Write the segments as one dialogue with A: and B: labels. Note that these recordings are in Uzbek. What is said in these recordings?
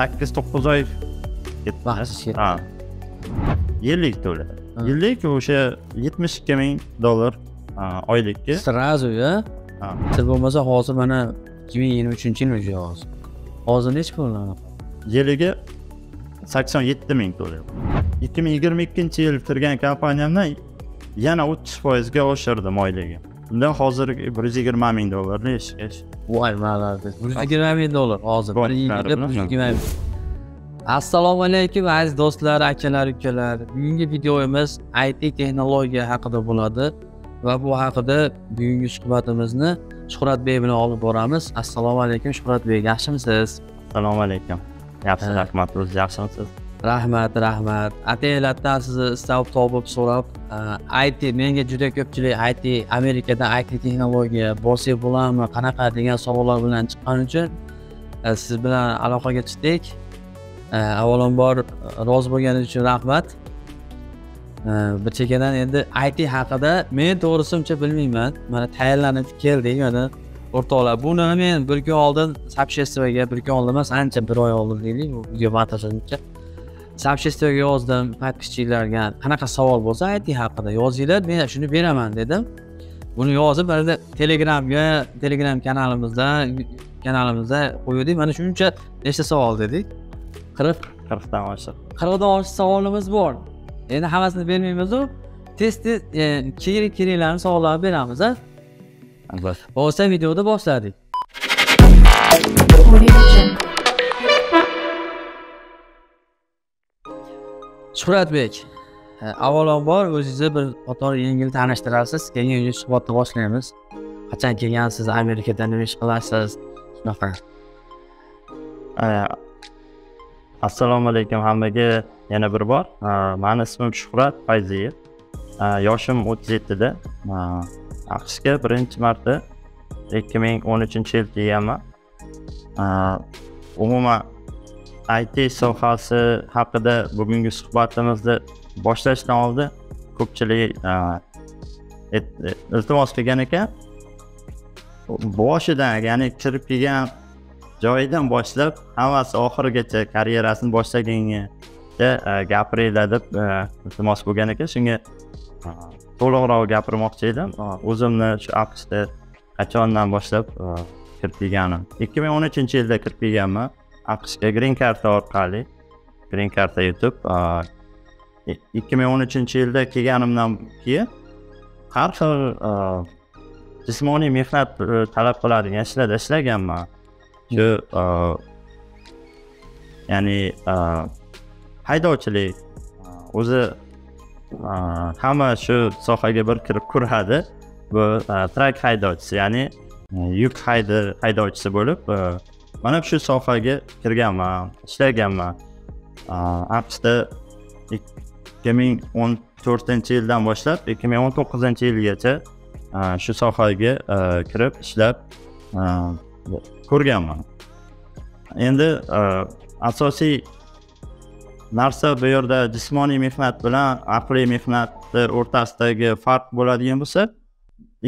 A: sakkiz to'qqiz oy ha yillik to'ladi yillik o'sha yetmish ikki ming dollar oylikka сразу a siz bo'lmasa hozir mana ikki ming yigirma uchinchi yil уже hozir hozir nechi pul yiliga sakson yetti ming dollar ikki ming yigirma ikkinchi yil kirgan kompaniyamdan yana o'ttiz foizga oshirdim oyligi undan hozirgi bir yuz yigirma ming dollarni ish voy malades bir yigirma ming dollar hozir bir yigirma bir yigirma
B: assalomu alaykum aziz do'stlar akalar ukalar bugungi videomiz it texnologiya haqida bo'ladi va bu haqida bugungi suhbatimizni shuhratbek bilan olib boramiz assalomu alaykum shuhratbek yaxshimisiz assalomu alaykum
A: yaxshi rahmat
B: o'zi yaxshimisiz rahmat rahmat atalardan sizni istab topib so'rab e, it menga juda ko'pchilik it amerikada it texnologiya borsak bo'ladimi qanaqa degan savollar bilan chiqqan uchun e, siz bilan aloqaga chiqdik e, avvalambor rozi bo'lganingiz uchun rahmat bir chekkadan endi it haqida men to'g'risimcha bilmayman mana tayyorlanib keldik mana o'rtoqlar buni men bir kun oldin сообществоga bir kun oldin emas ancha bir oy oldin deylik video montajlanishga sapchastga yozdim подписчикlarga qanaqa savol bo'lsa it haqida yozinglar men shuni beraman dedim buni yozib baribir telegramga telegram kanalimizda kanalimizda qo'yuvdik mana shuncha nechta savol dedik qirq
A: qirqdan oshiq
B: qirqdan oshiq savolimiz bor endi hammasini bermaymizu tez tez kerak keraklarni savollarni beramiz a albatta bo'lsa videoda boshladik shuhratbek e, avvalambor o'zingizni bir qator yengil tanishtirasiz keyin suhbatni boshlaymiz qachon kelgansiz amerikada
A: nima ish qilasiz shunaqa e, assalomu alaykum hammaga yana bir bor e, mani ismim shuhrat fayziyev yoshim o'ttiz yettida aqshga birinchi marta ikki ming o'n uchinchi yil kelganman umuman IT sohasi haqida bugungi suhbatimizni boshlashdan oldin ko'pchilik iltimos qilgan ekan boshidan ya'ni kirib kelgan joyidan boshlab hammasi oxirigacha karyerasini boshlaganga gapiringlar deb iltimos bo'lgan ekan shunga to'liqroq gapirmoqchi edim o'zimni shu aqshda qachondan boshlab kirib kelganim ikki ming o'n uchinchi yilda kirib kelganman aqshga e, green karta orqali green karta yutib e, ikki ming o'n uchinchi yilda kelganimdan keyin har xil jismoniy mehnat e, talab qiladigan ishlarda ishlaganman shu ya'ni haydovchilik o'zi hamma shu sohaga bir kirib ko'radi bu trak haydovchisi ya'ni yuk haydovchisi bo'lib mana shu sohaga kirganman ishlaganman aqshda ikki ming o'n to'rtinchi yildan boshlab ikki ming o'n to'qqizinchi yilgacha shu sohaga kirib ishlab ko'rganman endi asosiy narsa bu yerda jismoniy mehnat bilan aqliy mehnatni o'rtasidagi farq bo'ladigan bo'lsa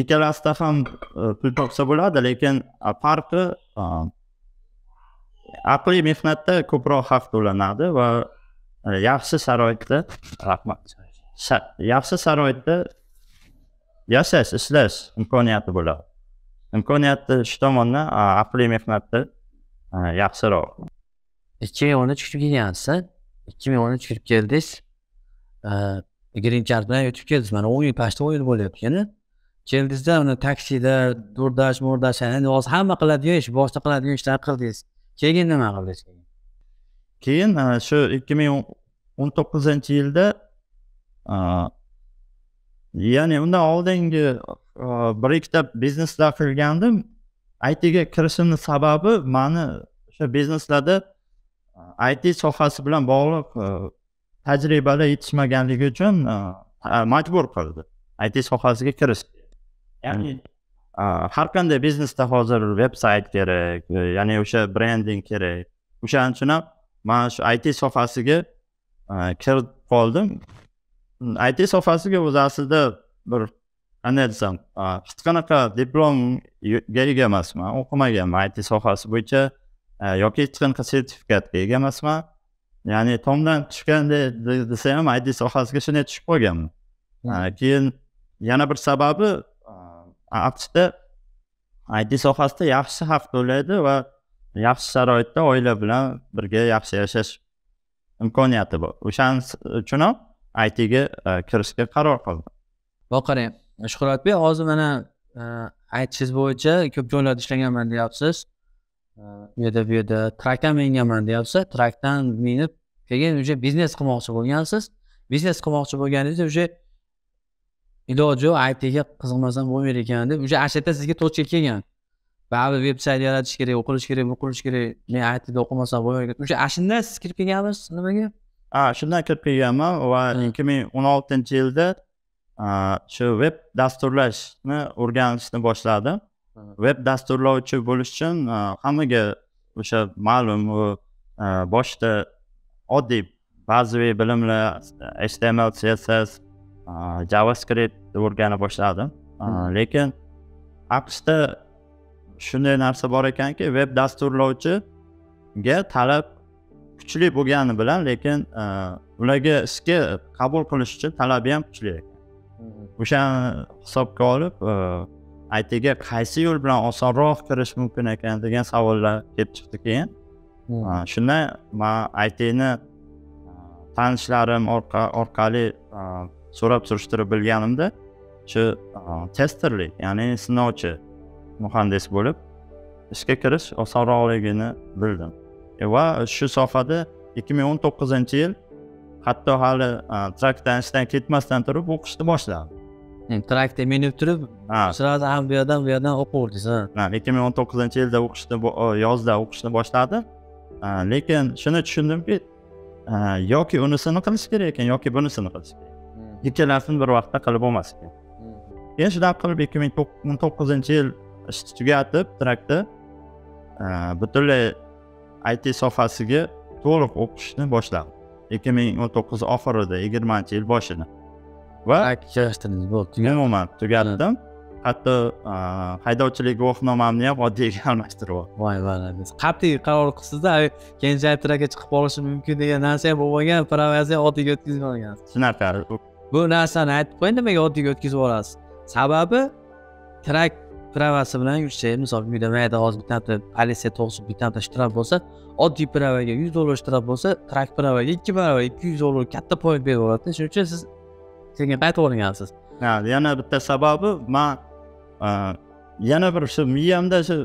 A: ikkalasida ham pul topsa bo'ladi lekin farqi aqliy mehnatda ko'proq haq to'lanadi va yaxshi sharoitda rahmat yaxshi sharoitda yashash ishlash imkoniyati bo'ladi imkoniyati shu tomondan aqliy mehnatda yaxshiroq ikki ming o'n uch kirib
B: kelgansiz ikki ming o'n uch kirib keldingiz grin bilan o'tib keldingiz mana o'n yil почти o'n yil bo'lyapti yana keldingizda uni taksida do'rdash mo'rdash hozir hamma qiladigan ish boshda qiladigan ishlarni qildingiz keyin nima qildiz
A: keyin e, shu ikki ming o'n to'qqizinchi yilda e, ya'ni undan oldingi e, bir ikkita bizneslar qilgandim itga kirishimni sababi mani o'sha bizneslarda it sohasi bilan bog'liq tajribalar yetishmaganligi uchun majbur qildi it sohasiga kirish ya'ni har qanday biznesda hozir veb sayt kerak e, ya'ni o'sha brending kerak o'shaning uchun ham man shu it sohasiga e, kirib qoldim it sohasiga o'zi aslida bir qanday desam hech qanaqa diplomga ega emasman o'qimaganman it sohasi bo'yicha e, yoki hech qanaqa sertifikatga ega emasman ya'ni tomdan tushganday desa ham it sohasiga shunday tushib qolganman hmm. keyin yana bir sababi aqshda it sohasida yaxshi haq to'laydi va yaxshi sharoitda oila bilan birga yaxshi yashash imkoniyati bor o'shaning uchun ham itga e, kirishga qaror qildim va qarang shuhratbek hozir mana e, aytishingiz bo'yicha ko'p joylarda
B: ishlaganman deyapsiz e, u yerda bu yerda trakdan minganman deyapsiz trakdan minib keyin уже biznes qilmoqchi bo'lgansiz biznes qilmoqchi bo'lganingizda уже iloji yo'q aytga qiziqmasam bo'lmaydi ekan deb уже ana yerda sizga точка kelgan baribir veb sayt yaratish kerak o'qilish kerak bu qilish kerak men itda o'qimasam bo'lmaydi o'sha ana shundan siz kirib kelganmisiz nimaga
A: ha shundan kirib kelganman va ikki ming o'n oltinchi yilda shu veb dasturlashni o'rganishni boshladim veb dasturlovchi bo'lish uchun hammaga o'sha ma'lum u boshida oddiy bazaviy bilimlar html css javascript o'rgana boshladim lekin aqshda shunday narsa bor ekanki veb dasturlovchiga talab kuchli bo'lgani bilan lekin ularga ishga qabul qilish uchun talabi ham kuchli o'shani hisobga olib aytiga qaysi yo'l bilan osonroq kirish mumkin ekan degan savollar kelib chiqdi keyin shundan man aytini tanishlarim orqali so'rab surishtirib bilganimda shu testerlik ya'ni sinovchi muhandis bo'lib ishga kirish osonroqligini bildim e, va shu sohada ikki ming o'n to'qqizinchi yil hatto hali traktdan ishdan ketmasdan turib o'qishni boshladim e, traktda minib turib сразу ham bu yoqdan bu yoqdan o'qiyverdingiz ha ikki ming o'n to'qqizinchi yilda o'qishni e, yozda o'qishni boshladim lekin shuni tushundimki yoki unisini qilish kerak ekan yoki bunisini qilish kerak ikkalasini bir vaqtda qilib bo'lmas ekan mm-hmm. keyin shunaqa qilib ikki ming o'n to'qqizinchi yil ishni tugatib trakda e, butunlay it sohasiga to'liq o'qishni boshladim ikki ming o'n to'qqiz oxirida yigirmanchi yil boshida va umuman tugatdim mm. hatto e, haydovchilik guvohnomamni ham oddiyga almashtirib voy valadi qat'iy qaror qilsizda kenjayib trakka chiqib qolishi mumkin
B: degan narsa ham bo'lmagan provazni oddiyga o'tkazib yuborgansiz shunaqa bu narsani aytib qo'ying nimaga oddiyga o'tkazib yuborasiz sababi trak pravasi bilan yursak misol uyda mayda hozir bittamta politsiya to'qqiz bittamta shtraf bo'lsa oddiy pravaga yuz dollar shtraf bo'lsa trak
A: pravaga ikki barobar ikki yuz dollar katta point berib yuboradida shuning uchun siz sekin qaytib olingansiz ha yana bitta sababi man e, yana bir shu miyamda shu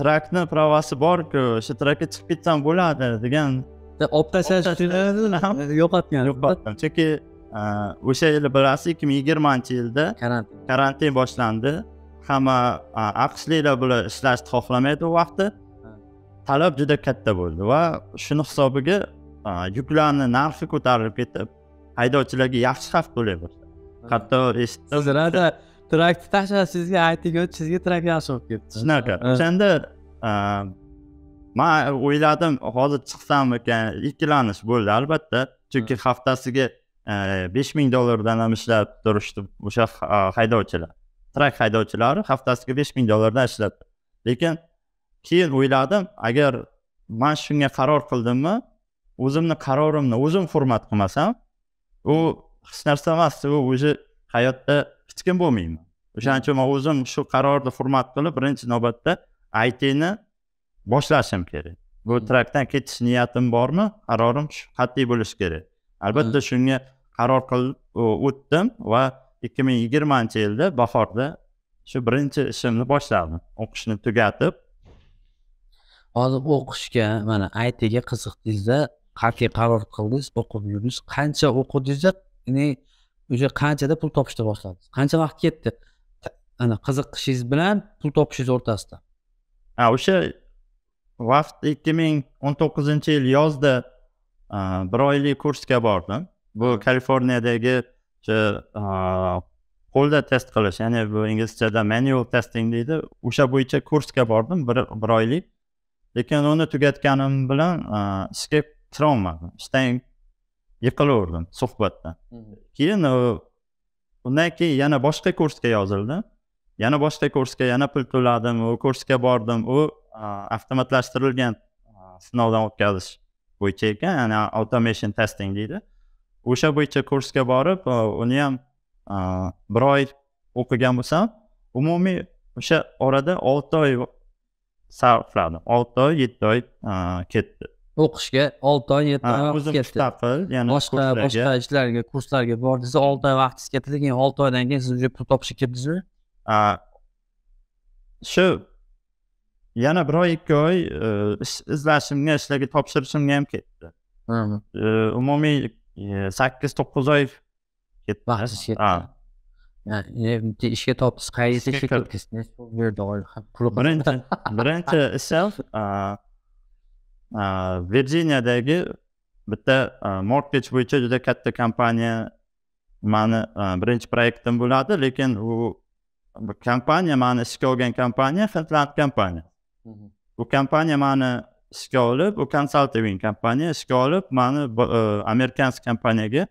A: trakni pravasi borku shu trakka chiqib ketsam bo'ladi degan olib tashlash yo'qotgan yo'qotdim chunki o'sha yili bilasiz ikki ming yigirmanchi yilda karantin karantin boshlandi hamma aqshliklar bular ishlashni xohlamaydi u vaqtda talab juda katta bo'ldi va shuni hisobiga yuklarni narxi ko'tarilib ketib haydovchilarga yaxshi haq to'lay boshladi hatto eshitdim trakni tashlab sizga aytgan sizga trak yaxshi bo'lib ketdi shunaqa o'shanda man o'yladim hozir chiqsammikan ikkilanish bo'ldi albatta chunki haftasiga Э, besh ming dollardan ham ishlab turishdi o'sha haydovchilar trak haydovchilari haftasiga besh ming dollardan ishlab lekin keyin o'yladim agar man shunga qaror qildimmi o'zimni qarorimni o'zim hurmat qilmasam u hech narsa emas u уже hayotda hech kim bo'lmayman o'shaning uchun man o'zim shu qarorni hurmat qilib birinchi navbatda aytini boshlashim kerak bu hmm. trakdan ketish niyatim bormi qarorim qat'iy bo'lishi kerak albatta shunga qaror qilib o'tdim va ikki ming yigirmanchi yilda bahorda shu birinchi ishimni boshladim o'qishni tugatib hozir o'qishga mana aytiga qiziqdingizda qat'iy
B: qaror qildingiz o'qib yurdingiz qancha o'qidingizda уже qanchada pul topishni
A: boshladingiz qancha vaqt ketdi ana qiziqishingiz bilan pul topishingiz o'rtasida ha o'sha vaqt ikki ming o'n to'qqizinchi yil yozda bir oylik kursga bordim bu kaliforniyadagi qo'lda test qilish ya'ni bu inglizchada manual testing deydi o'sha bo'yicha kursga bordim bir oylik lekin uni tugatganim bilan ishga kirolmadim ishdan yiqilaverdim suhbatdan mhm. keyin undan keyin yana boshqa kursga yozildim yana boshqa kursga yana pul to'ladim u kursga bordim u avtomatlashtirilgan sinovdan o'tkazish bo'yicha ekan ya'ni automation testing deydi o'sha bo'yicha kursga borib e, uni ham e, bir oy o'qigan bo'lsam umumiy o'sha orada olti oy sarfladim olti oy yetti oy e, ketdi o'qishga olti oy yetti oy o'zim ketdi
B: ya'ni boshqa boshqa ishlarga kurslarga bordingiz olti oy vaqtingiz ketdi keyin olti
A: oydan keyin siz уже pul topishga kelibdizmi shu yana bir oy ikki oy izlashimga ishlarga topshirishimga ham ketdi umumiy sakkiz to'qqiz oy ketdi ishga topdiz qaysi ishga ketdingiz birinchi birinchi ishim virjiniyadagi bitta mortgage bo'yicha juda katta kompaniya mani birinchi proyektim bo'ladi lekin u kompaniya mani ishga olgan kompaniya finland kompaniya Mhm. bu kompaniya mani ishga olib u konsalting kompaniya ishga olib mani e, amerikansk kompaniyaga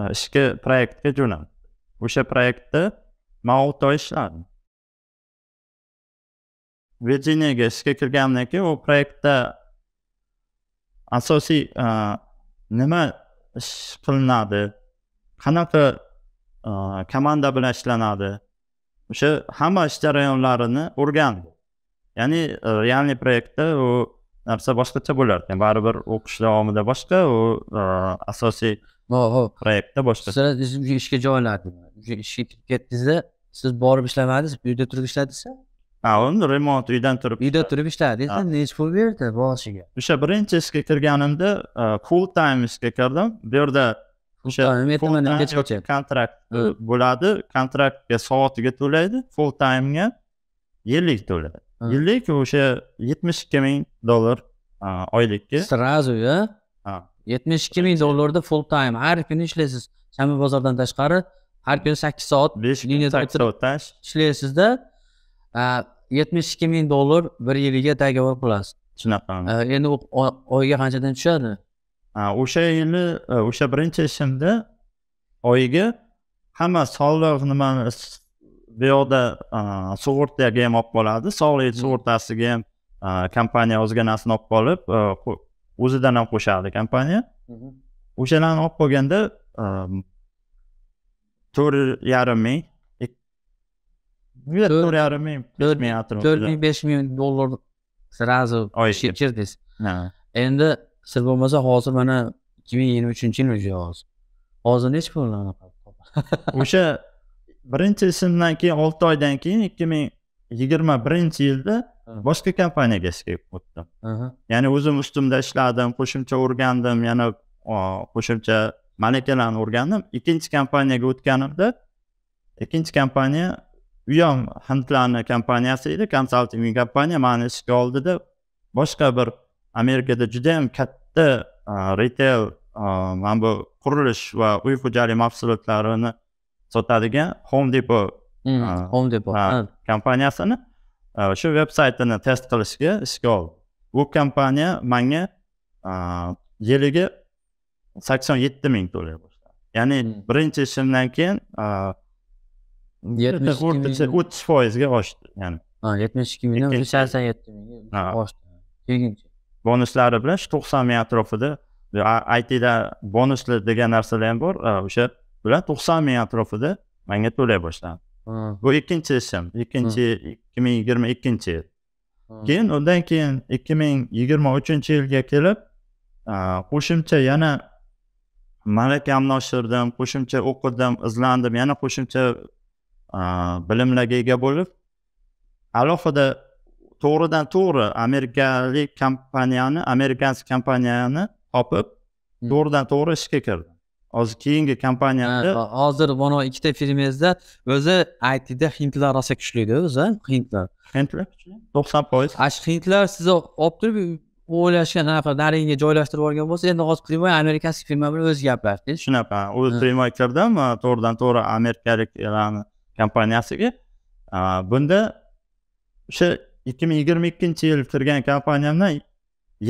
A: e, ishga proyektga jo'natdi o'sha proyektda man olti oy ishladim virjiniyaga ishga kirganimdan keyin u proyektda asosiy e, nima ish qilinadi qanaqa komanda bilan ishlanadi o'sha hamma ish jarayonlarini o'rgandi ya'ni e, realniy proyektda u narsa boshqacha bo'lar baribir o'qish davomida boshqa u e, asosiy proyektda boshqa siz уже ishga joylandim ishga kirib ketdingizda siz borib ishlamadingiz uyda turib ishladingiz ha endi remont uydan turib uyda turib ishladingiz
B: nechi pul berdi boshiga
A: o'sha birinchi ishga kirganimda e, full time ishga kirdim bu yerda o'sha kontrakt bo'ladi kontraktga soatiga to'laydi full timega yillik to'laydi yillik o'sha yetmish ikki ming dollar oylikka сразу ya
B: yetmish ikki ming dollarda full time har kuni ishlaysiz shami bozordan tashqari har kuni sakkiz soat besh kun sakkiz soat ishlaysizda yetmish ikki
A: ming dollar bir yiliga tagovor qilasiz shunaqa endi oyiga qanchadan tushadi o'sha yili e, o'sha birinchi ishimda oyiga hamma soliq nimani bu yoqda e, sug'urtaga ham olib qoladi sog'liq hmm. sug'urtasiga ham e, kompaniya ozginasini olib qolib e, o'zidan ham qo'shadi kompaniya mhm. o'shalarni olib qolganda to'rt yarim ming to'rt yarim ming to'rt ming atrofida to'rt ming
B: besh ming dollar сразу cherdiz endi siz bo'lmasa hozir
A: mana ikki ming yigirma uchinchi yil уже hozir hozir nechi pul o'sha birinchi ishimdan keyin olti oydan keyin ikki ming yigirma birinchi yilda boshqa kompaniyaga ishga o'tdim ya'ni o'zim ustimda ishladim qo'shimcha o'rgandim yana qo'shimcha malakalarni o'rgandim ikkinchi kompaniyaga o'tganimda ikkinchi kompaniya u ham hindlarni kompaniyasi edi konsalting kompaniya mani ishga oldida boshqa bir amerikada judayam katta retail mana bu qurilish va uy xo'jalik mahsulotlarini sotadigan home depot hmm, home depot kompaniyasini shu veb saytini test qilishga ishga oldi bu kompaniya manga yiliga sakson yetti ming to'lay boshladi ya'ni hmm. birinchi ishimdan keyin yetmish o'ttiz foizga oshdi ya'ni yetmish ikki mingdan sakson yetti mingga oshdi bonuslari bilan shu to'qson ming atrofida itda bonusli degan narsalar ham bor o'sha bilan to'qson ming atrofida manga to'lay boshladi bu ikkinchi ishim ikkinchi ikki ming yigirma ikkinchi yil keyin undan keyin ikki ming yigirma uchinchi yilga kelib qo'shimcha yana malakamni oshirdim qo'shimcha o'qidim izlandim yana qo'shimcha bilimlarga ega bo'lib alohida to'g'ridan to'g'ri amerikalik kompaniyani amerikansk kompaniyani topib hmm. to'g'ridan to'g'ri ishga kirdim hozir keyingi kompaniyada hozir mana ikkita
B: firmangizda o'zi itda hindlar rosa kuchlida o'zi hindlar hindlar kuchli to'qson foiz ana shu hindlar sizni olib turib o'ylashgan anaqa naringga joylashtirib yuborgan bo'lsa endi
A: hozir primoy amerikanskiy firma bilan o'zi gaplashdi shunaqa o'zi primoy kirdim to'g'ridan to'g'ri amerikaliklarni kompaniyasiga bunda o'sha ikki ming yigirma ikkinchi yil kirgan kompaniyamdan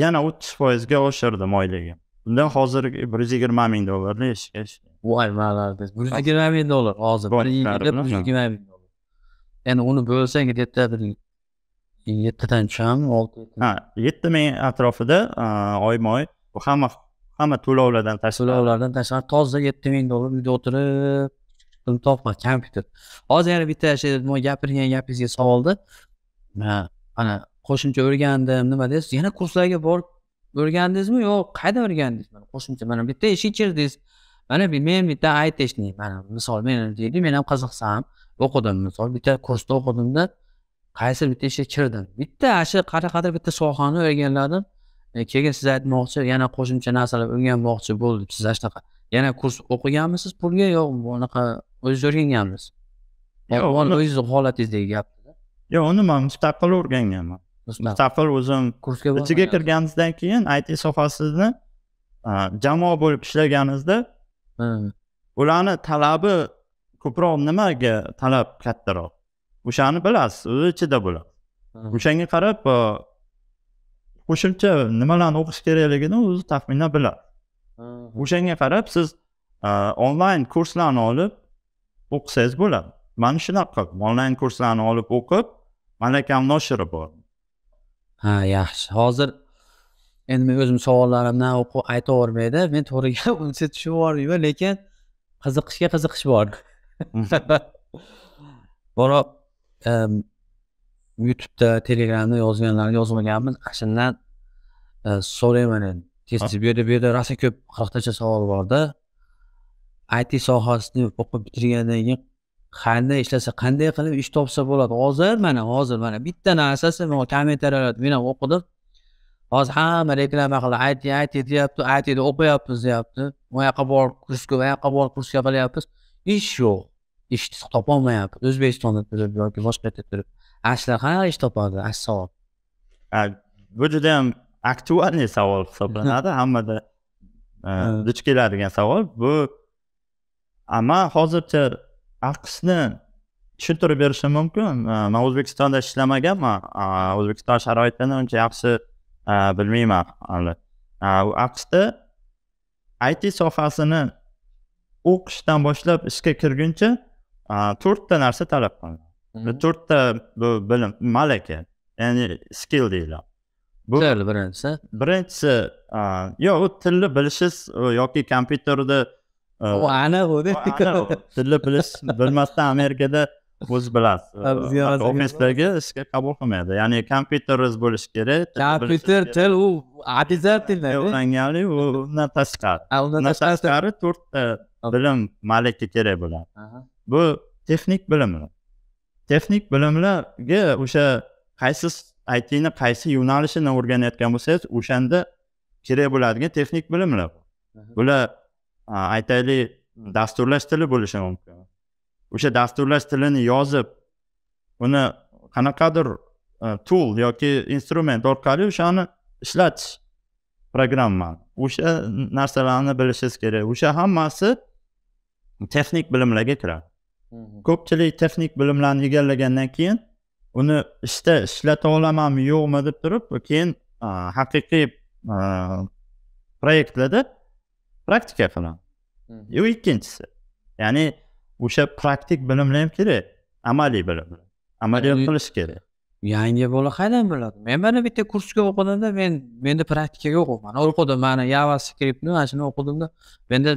A: yana o'ttiz foizga oshirdim oyligim undan hozir bir yuz yigirma ming dollarni eshitgach voy молодец bir yuz yigirma ming dollar hozir bir yilda bir yuz yigirma ming dollar endi uni bo'lsang yettita bir yettidan tushami olti ha yetti ming atrofida oyma oy bu hamma hamma to'lovlardan tashqari to'lovlardan tashqari toza yetti ming dollar uyda o'tirib pul
B: topma kompyuter hozir yana bitta şey gapirgan gapingizga savolda mana qo'shimcha o'rgandim nima deysiz yana kurslarga borib o'rgandingizmi yo'q qayerda o'rgandingiz mana qo'shimcha mana bitta ish ichirdingiz mana men bitta aytishni mana misol men deylik men ham qiziqsam o'qidim misol bitta kursda o'qidimda qaysi bitta ishga kirdim bitta shu qanaqadir bitta sohani o'rganladim e, keyin siz aytmoqchi yana qo'shimcha narsalar o'rganmoqchi bo'ldi siz shunaqa yana kurs o'qiganmisiz pulga yo'q bunaqa o'zingiz o'rganganmisiz yo'q o'zizni holatingizdagi gap yo'q uni man mustaqil o'rganganman
A: mustaqil o'zim kursga ichiga kirganimizdan keyin it sohasini jamoa bo'lib ishlaganimizda ularni talabi ko'proq nimaga talab kattaroq o'shani bilasiz o'zi ichida bo'ladi o'shanga qarab qo'shimcha nimalarni o'qish kerakligini o'zi taxminan biladi o'shanga qarab siz onlayn kurslarni olib o'qisangiz bo'ladi mana shunaqa qilib onlayn kurslarni olib o'qib malakamni oshirib bor ha yaxshi hozir endi men o'zim savollarimdan
B: aytavermaydi men to'g'ri gap uncha tushunib yubormayman lekin qiziqishga qiziqish bor biroq youtubeda telegramda yozganlarni yozmaganmiz ana shundan e, so'rayman endi tez tez bu yerda bu yerda rosa ko'p qirqtacha savol borda it sohasini o'qib bitirgandan keyin qanday ishlasa qanday qilib ish topsa bo'ladi hozir mana hozir mana bitta narsasi man kommentariyalarni men ham o'qidim hozir hamma reklama qildi ayt ayt deyapti deb o'qiyapmiz deyapti bu yoqqa borib kursga bu yoqqa borib kursga qilyapmiz ish yo'q ish topolmayapmiz o'zbekistonda turib yoki boshqa yerda turib ashlar qanaqa ish topadi asavob
A: bu juda yam aktualniy savol hisoblanadi hammada e, duch keladigan savol bu man hozircha aqshni tushuntirib berishim mumkin man o'zbekistonda ishlamaganman o'zbekiston sharoitini uncha yaxshi bilmayman hali aqshda it sohasini o'qishdan boshlab ishga kirguncha to'rtta narsa talab qilinadi to'rtta bu bilim malaka ya'ni skill deyiladi bu birinchisi birinchisi yo u tilni bilishingiz yoki kompyuterda u ana bu bilib bilmasdan amerikada o'z bilasiz ofislarga ishga qabul qilmaydi ya'ni kompyuteriz bo'lishi kerak kompyuter til u обязательно u undan tashqari undan tashqari to'rtta bilim malaka kerak bo'ladi bu texnik bilimlar texnik bilimlarga o'sha qaysi itni qaysi yo'nalishini o'rganayotgan bo'lsangiz o'shanda kerak bo'ladigan texnik bilimlar bular aytaylik dasturlash tili bo'lishi mumkin o'sha dasturlash tilini yozib uni qanaqadir e, tool yoki instrument orqali o'shani ishlatish programma o'sha narsalarni bilishingiz kerak o'sha hammasi texnik bilimlarga kiradi ko'pchilik texnik bilimlarni egallagandan keyin uni ishda ishlata olamanmi yo'qmi deb turib keyin haqiqiy proyektlarda praktika qilaman yu ikkinchisi ya'ni o'sha praktik bilimlar ham kerak amaliy bilim amaliyot qilish kerak yangi bola
B: qayerdan biladi men mana bitta kursga o'qidimda men menda praktika yo'q man o'qidim mana java skriptni
A: mana shuni o'qidimda menda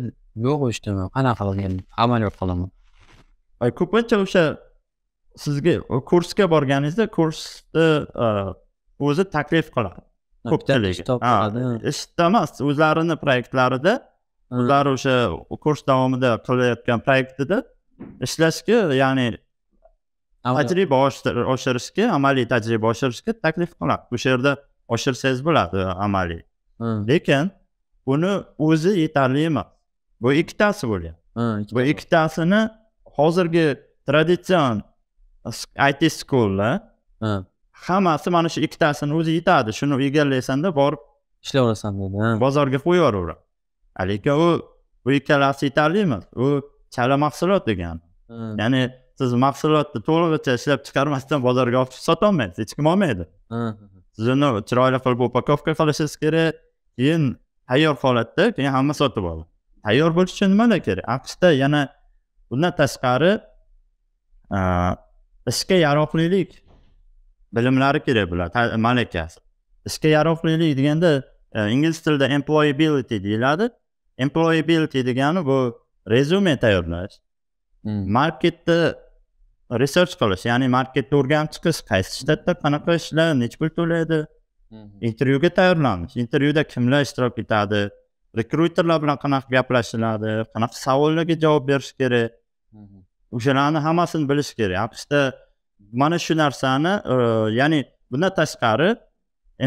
A: yo'q man qanaqa qilib endi amaliyot qilaman ko'pincha o'sha sizga kursga borganingizda kursni e, o'zi taklif qiladi ko'pchilik ishda emas o'zlarini proyektlarida ular o'sha kurs davomida qilayotgan proyektida ishlashga ya'ni tajriba oshirishga amaliy tajriba oshirishga taklif qiladi o'sha yerda oshirsangiz bo'ladi amaliy lekin buni o'zi yetarli emas bu ikkitasi bo'lyapti bu ikkitasini hozirgi traditsion it schoollar hammasi mana shu ikkitasini o'zi yetadi shuni egallaysanda borib ishlayverasan deydi bozorga qo'yib yuboraveradi lekin u bu ikkalasi yetarlimi u chala mahsulot degani ya'ni siz mahsulotni to'lig'icha ishlab chiqarmasdan bozorga olib chiqib sotolmaysiz hech kim olmaydi siz uni chiroyli qilib upakovka qilishingiz kerak keyin tayyor holatda keyin hamma sotib oladi tayyor bo'lish uchun nimalar kerak aqshda yana bundan tashqari ishga yaroqlilik bilimlari kerak bular malakasi ishga yaroqlilik deganda e, ingliz tilida employability deyiladi employability degani bu rezume tayyorlash hmm. marketni research qilish ya'ni marketni o'rganib chiqish qaysi shtatda qanaqa ishlar nechi pul to'laydi hmm. intervyuga tayyorlanish intervyuda kimlar ishtirok etadi rekruterlar bilan qanaqa gaplashiladi qanaqa savollarga javob berish kerak hmm. o'shalarni hammasini bilish kerak aqshda mana shu narsani e, ya'ni bundan tashqari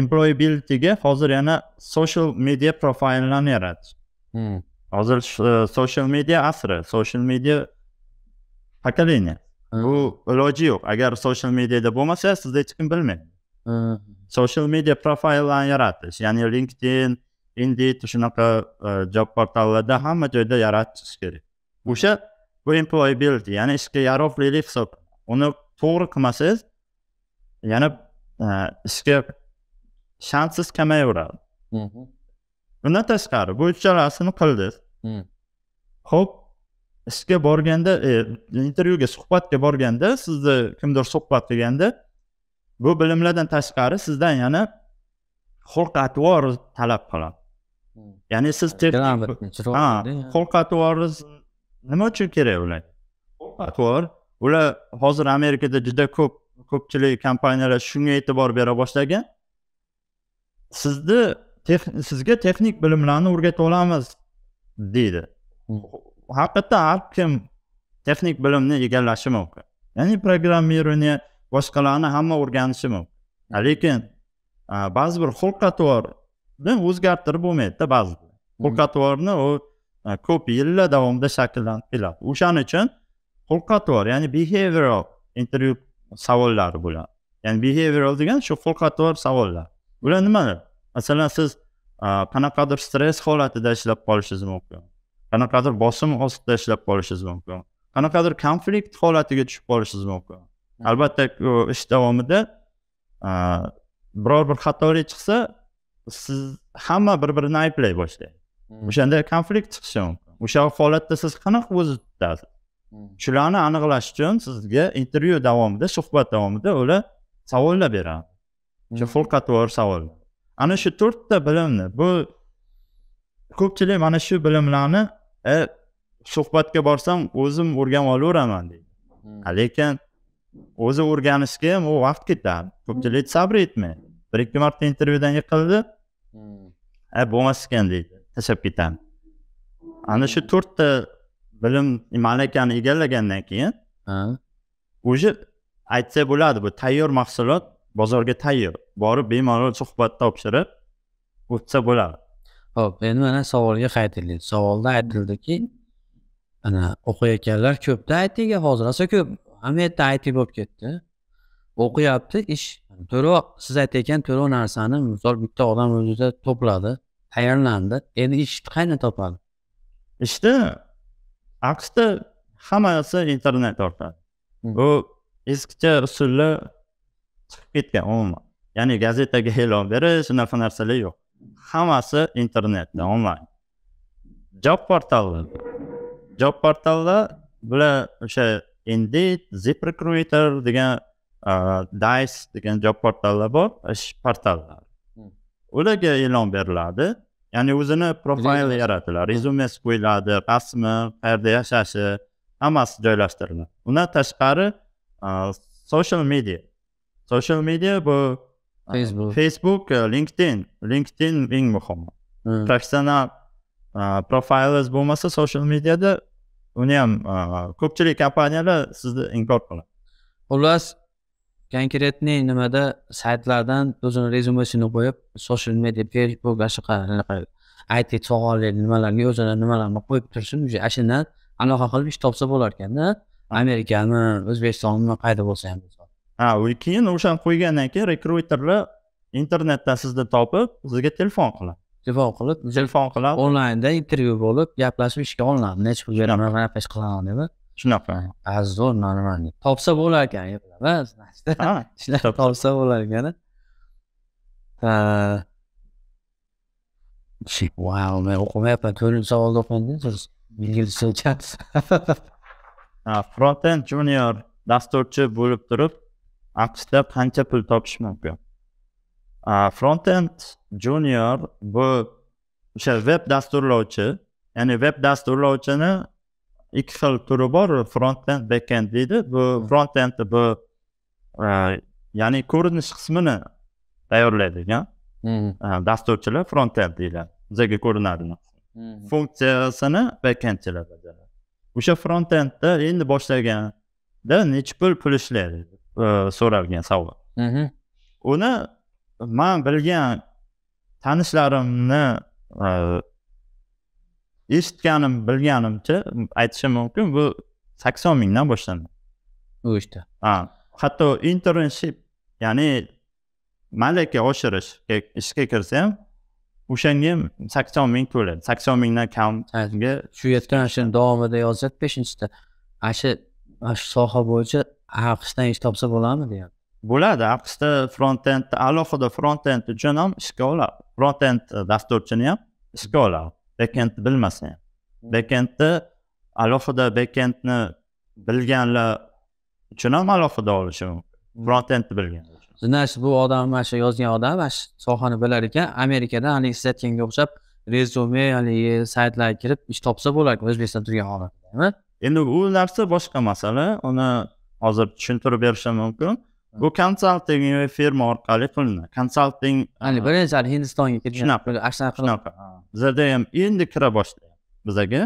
A: employabilityga hozir yana social media profillarni yaratish Hmm. hozir e, social media asri social media поколение bu iloji yo'q agar social mediada bo'lmasa sizni hech kim bilmaydi social media profillarni yaratish ya'ni linkedin indeed shunaqa e, job portallarda hamma joyda yaratish kerak o'sha bu employability ya'ni ishga yaroqlilik hisob uni to'g'ri qilmasangiz yana e, ishga shanssiz kamayaveradi bundan tashqari bu uchalasini qildi ho'p ishga borganda e, intervyuga suhbatga borganda sizni kimdir suhbat qilganda bu bilimlardan tashqari sizdan yana xulq atvor talab qiladi ya'ni siz xulq atvoriz nima uchun kerak ular xulq atvor ular hozir amerikada juda ko'p ko'pchilik kompaniyalar shunga e'tibor bera boshlagan sizni sizga texnik bilimlarni o'rgata olamiz deydi haqiqatdan har kim texnik bilimni egallashi mumkin ya'ni programmirование boshqalarni hamma o'rganishi mumkin lekin ba'zi bir xulq atvorni o'zgartirib bo'lmaydida ba'zi xulq atvorni u ko'p yillar davomida shakllanib keladi o'shaning uchun xulq atvor ya'ni behavioral intervyu savollari bo'ladi ya'ni behavioral degan shu xulq atvor savollar bular nimalar masalan siz qanaqadir stress holatida ishlab qolishingiz mumkin qanaqadir bosim ostida ishlab qolishingiz mumkin qanaqadir konflikt holatiga tushib qolishingiz mumkin hmm. albatta ish davomida biror bir xatolik chiqsa siz hamma bir birini ayblay boshlaydi hmm. o'shanda konflikt chiqishi mumkin o'sha holatda siz qanaqa o'zizni tutasiz hmm. shularni aniqlash uchun sizga intervyu davomida suhbat davomida ular savollar beradi o'sha xulq atvor savollar ana shu to'rtta bilimni bu ko'pchilik mana shu bilimlarni e, suhbatga borsam o'zim o'rganib olaveraman deydi hmm. lekin o'zi o'rganishga ham u vaqt ketadi ko'pchilik sabr etmaydi bir ikki marta intervyudan yiqildi hmm. e, bo'lmas ekan deydi tashlab ketadi ana shu to'rtta bilim malakani egallagandan keyin уже aytsa bo'ladi bu tayyor mahsulot bozorga tayyor borib bemalol suhbatda topshirib o'tsa bo'ladi ho'p endi mana
B: savolga qaytaylik savolda aytildiki ana o'qiyotganlar ko'pda aytiga hozir rosa ko'p hammayerda it bo'lib ketdi o'qiyapti ish to'roq siz aytayotgan to'roq narsani misol bitta odam o'zida to'pladi tayyorlandi endi ishni
A: qayerdan topadi ishni aqshda hamma internet orqali hmm. bu eskicha usullar chiqib ketgan umuman ya'ni gazetaga e'lon berish unaqa narsalar yo'q hammasi internetda onlayn job portali job portalda bular o'sha Indeed, ZipRecruiter degan Dice degan job portallar bor, ish portallari. Hmm. Ularga e'lon beriladi. Ya'ni o'zini profili yaratiladi, rezumesi qo'yiladi, rasmi, qayerda yashashi, hammasi joylashtiriladi. Undan tashqari social media, social media bu e, facebook facebook e, linkedin linkedin eng muhimi professional e, profiliz bo'lmasa social mediada uni ham ko'pchilik kompaniyalar sizni inkor qiladi xullas konkretniy nimada saytlardan
B: o'zini rezumesini qo'yib social media facebook shunaqa anaqa it sog'oqlik nimalarga o'zini nimalarni qo'yib tursin уже ana shundan qilib ish topsa bo'lar ekanda
A: amerikami o'zbekistonmi qayerda bo'lsa ham ha keyin o'shani qo'ygandan keyin rekruterlar internetdan sizni topib sizga telefon qiladi telefon qilib telefon qiladi
B: onlaynda intervyu bo'lib gaplashib ishga olinadi nechi pul beraman mana ish qilaman deb shunaqa zo'r normal topsa bo'lar ekan emas topsa bo'lar ekan vau men o'qimayapman to'rtinchi savolni o'qimadingiz siz inglizcha
A: frontend junior dasturchi bo'lib turib aqshda qancha pul topish mumkin frontend junior bu o'sha veb dasturlovchi ya'ni veb dasturlovchini ikki xil turi bor frontend end deydi bu frontend bu ya'ni ko'rinish qismini tayyorlaydigan dasturchilar dasturchilar frontend deyiladi bizga ko'rinadigan funksiyasini backendchilar bajaradi o'sha frontendda endi boshlaganda nechi pul pul ishlaydi Э, so'ralgan savol uni man bilgan tanishlarimni э, eshitganim bilganimcha aytishim mumkin bu sakson mingdan boshlanadi o'shda ha hatto internship ya'ni malaka oshirish ishga kirsa ham o'shanga ham sakson ming to'laydi sakson mingdan kamga shu yetti davom davomida yozyapti beshinchida ana
B: shu soha bo'yicha aqshdan ish topsa bo'ladimi deyapti
A: bo'ladi aqshda end alohida end uchun ham ishga oladi end dasturchini ham ishga oladi end bilmasa ham endni alohida endni bilganlar uchun ham alohida olishi mumkin endni bilgan mana bu odam mana
B: shu yozgan odam mana shu sohani bilar ekan amerikada haligi siz aytganga o'xshab rezume haligi
A: saytlarga kirib ish topsa bo'larkan o'zbekistonda turgan holatdami endi u narsa boshqa masala uni hozir tushuntirib berishim mumkin bu konsalting firma orqali qilinadi konsalting birinchi hali hindistonga kirgan shunaqa shunaqa zdm endi kira boshlayapti bizaga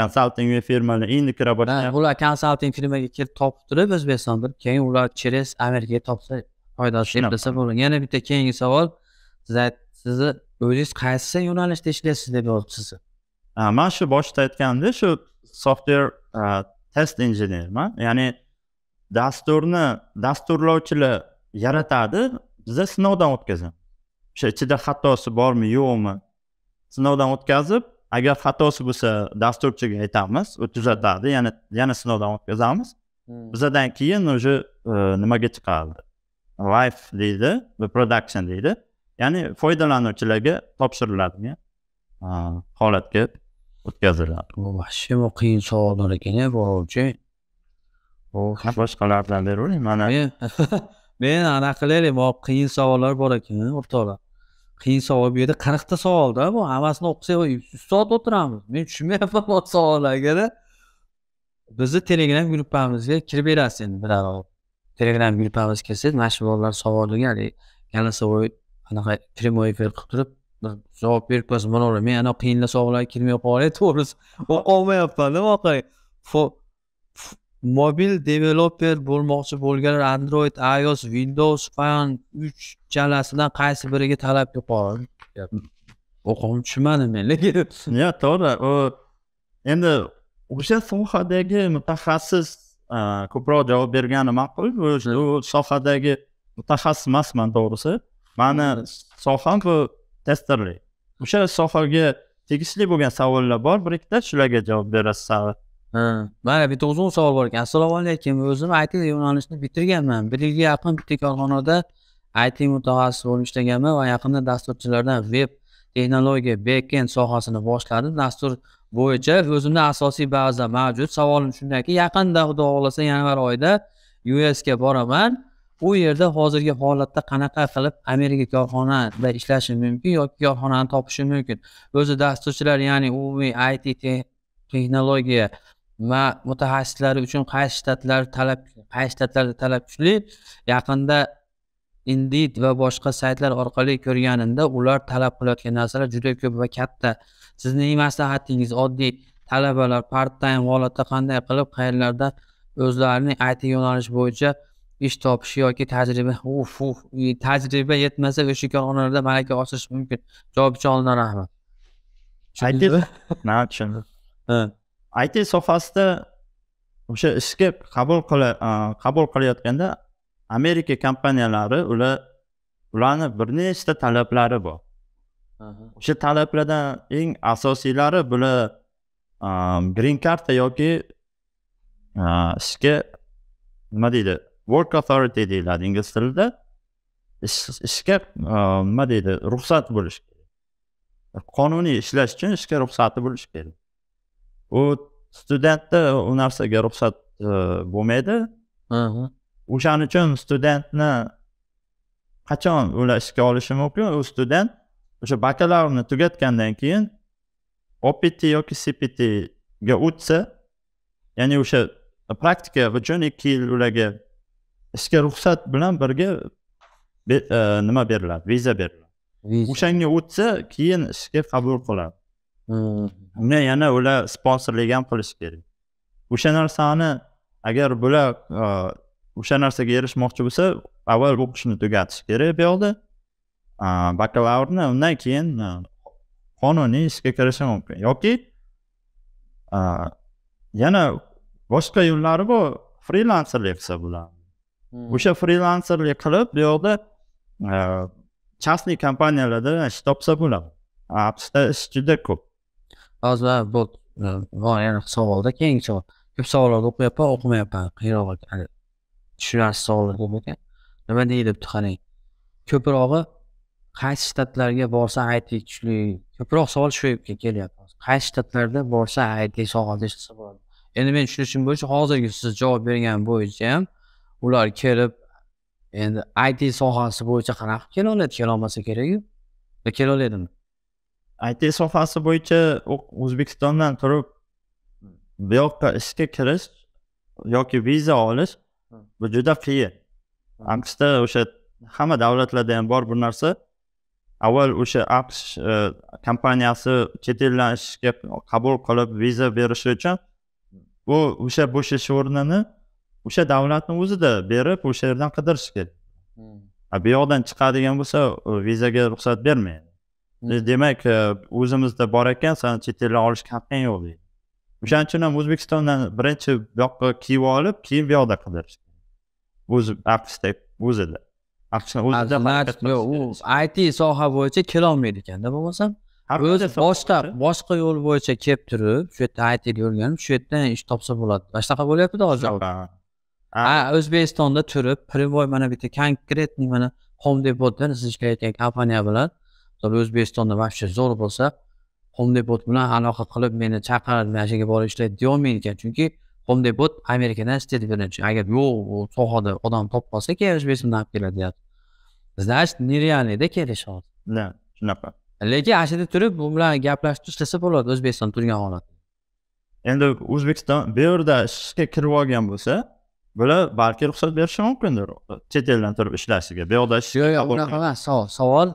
A: konsalting firmalar endi kira boshlayapti ular konsalting firmaga
B: kirib topib turib o'zbekistonda keyin ular через amerikaga topsa foydasi desa bo'ladi yana bitta keyingi savol siz sizni o'zingiz qaysi yo'nalishda ishlaysiz deb yozibsiz
A: man shu boshida aytganimdek shu software test injenerman ya'ni dasturni dasturlovchilar yaratadi biza sinovdan o'tkazamiz o'sha ichida xatosi bormi yo'qmi sinovdan o'tkazib agar xatosi bo'lsa dasturchiga aytamiz u tuzatadi yana yana sinovdan o'tkazamiz hmm. bizadan keyin уже e, nimaga chiqadi live deydi va production deydi ya'ni foydalanuvchilarga topshiriladigan holatga o'tkaziladi
B: вообще bu qiyin savollar ekan bu xo'p boshqalardan beravering mana men men anaqa qilaylik bu qiyin savollar bor ekan o'rtoqlar qiyin savol bu yerda qirqta savolda bu hammasini o'qisak uch soat o'tiramiz men tushunmayapman bu savollargada bizni telegram gruppamizga kirib berasiz endi bilaroq telegram gruppamizga kirsangiz mana shu bolalar savoliga haligi голосовой anaqa прямой efir qilib turib javob berib qo'yasiz bilaver men anavi qiyinlar savollarga kirmay qolay to'g'risi o'qolmayapman nima qilay mobil developer bo'lmoqchi bo'lganlar android ios windows fan uch chalasidan qaysi biriga talab yuqori o'qim tushunmadim men lekin
A: yo'q to'g'ri u endi o'sha sohadagi mutaxassis ko'proq javob bergani ma'qul u sohadagi mutaxassis emasman to'g'risi mani soham bu testerlik o'sha sohaga tegishli bo'lgan savollar bor bir ikkita shularga javob berasiz mana bitta uzun savol bor ekan assalomu
B: alaykum o'zim it yo'nalishini bitirganman bir yilga yaqin bitta korxonada it mutaxassis bo'lib ishlaganman va yaqinda dasturchilardan veb texnologiya bekend sohasini boshladim dastur bo'yicha o'zimda asosiy baza mavjud savolim shundaki yaqinda xudo xohlasa yanvar oyida usga boraman u yerda hozirgi holatda qanaqa qilib amerika korxonada ishlashim mumkin yoki korxonani topishim mumkin o'zi dasturchilar ya'ni umumiy it texnologiya va mutaxassislari uchun qaysi shtatlar talab qaysi shtatlarda talab kuchli yaqinda Indeed va boshqa saytlar orqali ko'rganimda ular talab qilayotgan narsalar juda ko'p va katta sizning maslahatingiz oddiy talabalar part time holatda qanday qilib qayerlarda o'zlarining it yo'nalishi bo'yicha ish topishi yoki tajriba uf uf tajriba yetmasa o'sha korxonalarda malaka oshirish mumkin javob uchun oldindan rahmat
A: tushundingizmi ha tushundim it sohasida o'sha ishga qabul qabul qilayotganda amerika kompaniyalari ular ularni bir nechta talablari bor o'sha talablardan eng asosiylari bular green karta yoki ishga nima deydi work authority deyiladi ingliz tilida ishga nima deydi ruxsat bo'lishi kerak qonuniy ishlash uchun ishga ruxsati bo'lishi kerak u studentda u narsaga ruxsat e, bo'lmaydi o'shaning uchun studentni qachon ular ishga olishi mumkin u student o'sha bakalavrni tugatgandan keyin opt yoki cptga o'tsa ya'ni o'sha praktika uchun ikki yil ularga ishga ruxsat bilan birga e, nima beriladi viza beriladi o'shanga o'tsa keyin ishga qabul qiladi uni yana ular sponsorlik ham qilishi kerak o'sha narsani agar bular e, o'sha narsaga erishmoqchi bo'lsa avval o'qishni tugatish kerak bu yoqda e, bakalavrni undan keyin e, qonuniy ishga kirishi mumkin yoki yana boshqa yo'llari bor frilanserlik bo'ladi hmm. o'sha frilanserlik qilib bu yoqda частный kompaniyalarda ish topsa bo'ladi aqshda ish juda ko'p hozir bo'ldi yana savolda keyingi savol ko'p savollarni o'qiyapman o'qimayapman
B: qiyinroq tushunarsiz savollar ko'p ekan nima deyilibdi qarang ko'prog'i qaysi shtatlarga borsa ayti kuchli ko'proq savol shu yerga kelyapti qaysi shtatlarda borsa ayti sohada ishlasa bo'ladi endi men tushunishim bo'yicha hozirgi siz javob bergan bo'yicha ham ular kelib endi it sohasi bo'yicha qanaqa
A: kela oladi kelolmasa kerakku kela oladimi it sohasi bo'yicha o'zbekistondan turib bu yoqqa ishga kirish yoki viza olish hmm. bu juda qiyin hmm. aqshda o'sha hamma davlatlarda ham bor bu narsa avval o'sha aqsh eh, kompaniyasi chet eldan ishga qabul qilib viza berishi hmm. uchun u o'sha bo'shash o'rnini o'sha davlatni o'zida berib o'sha yerdan qidirish kerak bu yoqdan chiqadigan bo'lsa vizaga ruxsat bermaydi demak e, o'zimizda bor ekan sani chet eldan olishga haqqing yo'q deydi o'shaning uchun ham o'zbekistondan birinchi bu yoqqa kiyib olib keyin bu yoqda qidirish o'zi aqshda o'zida aqshni o'zida
B: u it soha bo'yicha kelolmaydi ekanda bo'lmasam o'zi boshqa boshqa yo'l bo'yicha kelib turib shu yerda itni o'rganib shu yerdan ish topsa bo'ladi mana shunaqa bo'lyaptida hozir o'zbekistonda turib privoy mana bitta конкретный mana home depotda siz ishlayotgan kompaniya bilan misol o'zbekistonda вообще zo'r bo'lsa home depot bilan aloqa qilib meni chaqirib mana shu yerga borib ishlaydi deyolmaydikan chunki home depot amerikadan istaydi birinchi agar yo'q u sohada odam topib qolsa keyin o'zbekistondan olib keladi deyapti значит нереальныйda kelish hozir да shunaqa lekin ana shu yerda turib u bilan gaplashib ishlasa bo'ladi
A: o'zbekiston turgan holat endi o'zbekiston bu yerda ishga kirib olgan bo'lsa bular balki ruxsat berishi mumkindir chet eldan turib ishlashiga bu yoqda yo'q yo'q unaqa emas savol savol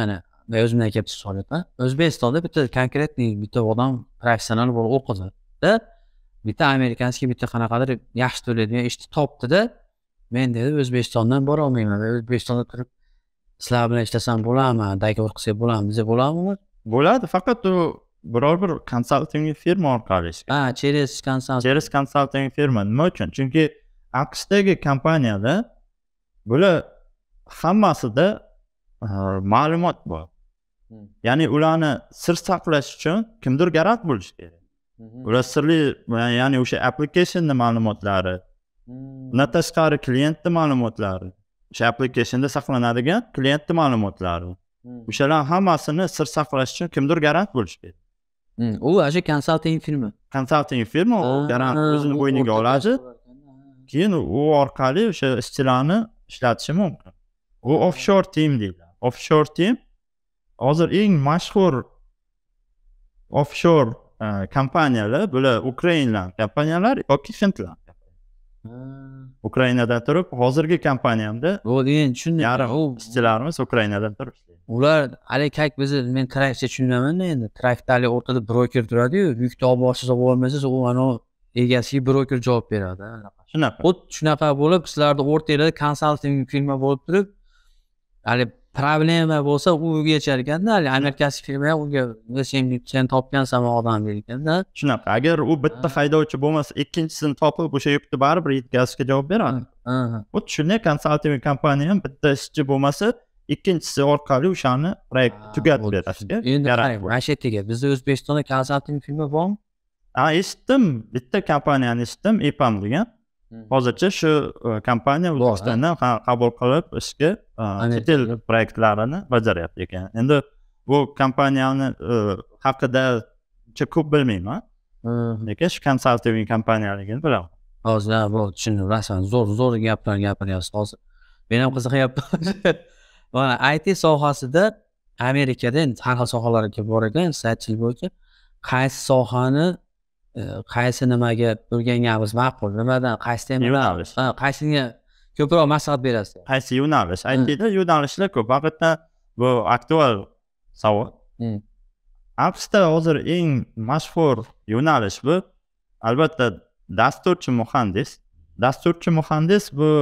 A: mana o'zimdan kelib chiqib o'zbekistonda bitta конкретный
B: bitta odam professional bo'lib o'qidida bitta amerikanskiy bitta qanaqadir yaxshi to'laydigan ishni topdida men dedi o'zbekistondan borolmayman o'zbekistonda turib
A: sizlar bilan ishlasam bo'ladimi договор qilsak bo'ladimi desa bo'ladimi bo'ladi faqat u biror bir konsalting firma orqali ha через konsalting через konsalting firma nima uchun chunki aqshdagi kompaniyada bular hammasida ma'lumot bor ya'ni ularni sir saqlash uchun kimdir garant bo'lishi kerak ular sirli ya'ni o'sha applicationni ma'lumotlari
B: undan
A: tashqari klientni ma'lumotlari o'sha applicationda saqlanadigan klientni ma'lumotlari o'shalar hammasini sir saqlash uchun kimdir garant bo'lishi kerak u o'sha konsalting firma konsalting firma u garant o'zini bo'yniga oladi keyin u orqali o'sha ishchilarni ishlatishi mumkin u offshore team deyiladi offshore team hozir eng mashhur offshore e, kompaniyalar bular ukrainlar kompaniyalar yoki hindlar ukrainadan turib hozirgi kompaniyamda endi tushundim yarim ishchilarimiz ukrainadan turib ular как bizni men krakcha tushunamanda endi krakda haligi o'rtada
B: broker turadiyu yukni olib borsiz olib bormasangiz u anavi egasiga broker javob beradi shunaqa xuddi shunaqa bo'lib sizlarni o'rtanglarda konsalting firma bo'lib turib haligi problema bo'lsa u yecharkanda haligi amerikasi firma ham unga sen sen topgansan
A: odam berganda shunaqa agar u bitta ah. haydovchi bo'lmasa ikkinchisini topib o'sha yukni baribir yetkazishga javob beradi ah, xuddi shunday konsalting kompaniya ham bitta ishchi bo'lmasa ikkinchisi orqali o'shani proyektni ah, tugatib berishga endi qarang mana shu yerdagi bizda o'zbekistonda konsalting firma bormi ha eshitdim bitta kompaniyani eshitdim epam degan hozircha shu e, kompaniya o'zbekistonda qabul qilib ishga chet e, el proyektlarini bajaryapti ekan endi bu kompaniyani e, haqida uncha ko'p bilmayman mhmm. lekin shu konsalting kompaniyaligini bilaman hozir bu
B: tushundim rasman zo'r zo'r gaplarni gapiryapsiz hozir men ham qiziqyapman mana it sohasida amerikada endi har xil sohalarga bor ekan saytchilik bo'yicha qaysi sohani Э, qaysi nimaga o'rganganimiz ma'qul nimadan qaysi
A: yo'nalish qaysiga ko'proq maslahat berasiz qaysi yo'nalish aytida yo'nalishlar ko'p haqiqatdan bu aktual savol aqshda hozir eng mashhur yo'nalish bu albatta dasturchi muhandis dasturchi muhandis bu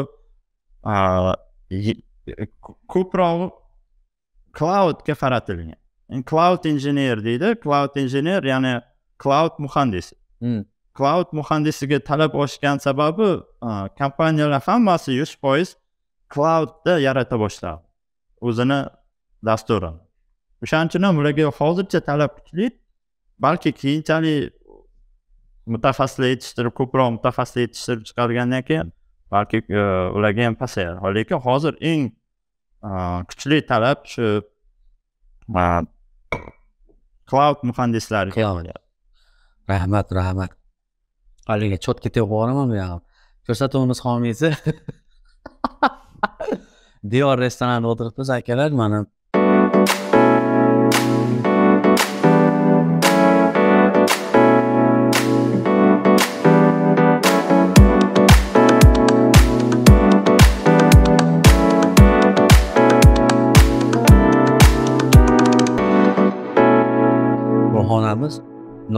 A: ko'proq cloudga qaratilgan cloud injener deydi cloud injener ya'ni cloud muhandisi Hmm. cloud muhandisiga talab oshgan sababi kompaniyalar hammasi yuz foiz cloudda yarata boshladi o'zini dasturini o'shaning uchun ularga hozircha talab kuchli balki keyinchalik mutaxassis yetishtirib ko'proq mutaxassis yetishtirib chiqargandan keyin balki e, ularga ham pasayadi lekin hozir eng kuchli talab shu cloud muhandislari rahmat rahmat haligi cho'tka tepib yuboraman bu yog'i
B: ko'rsatuvimiz homiysi diyor restoranida o'tiribmiz akalar mana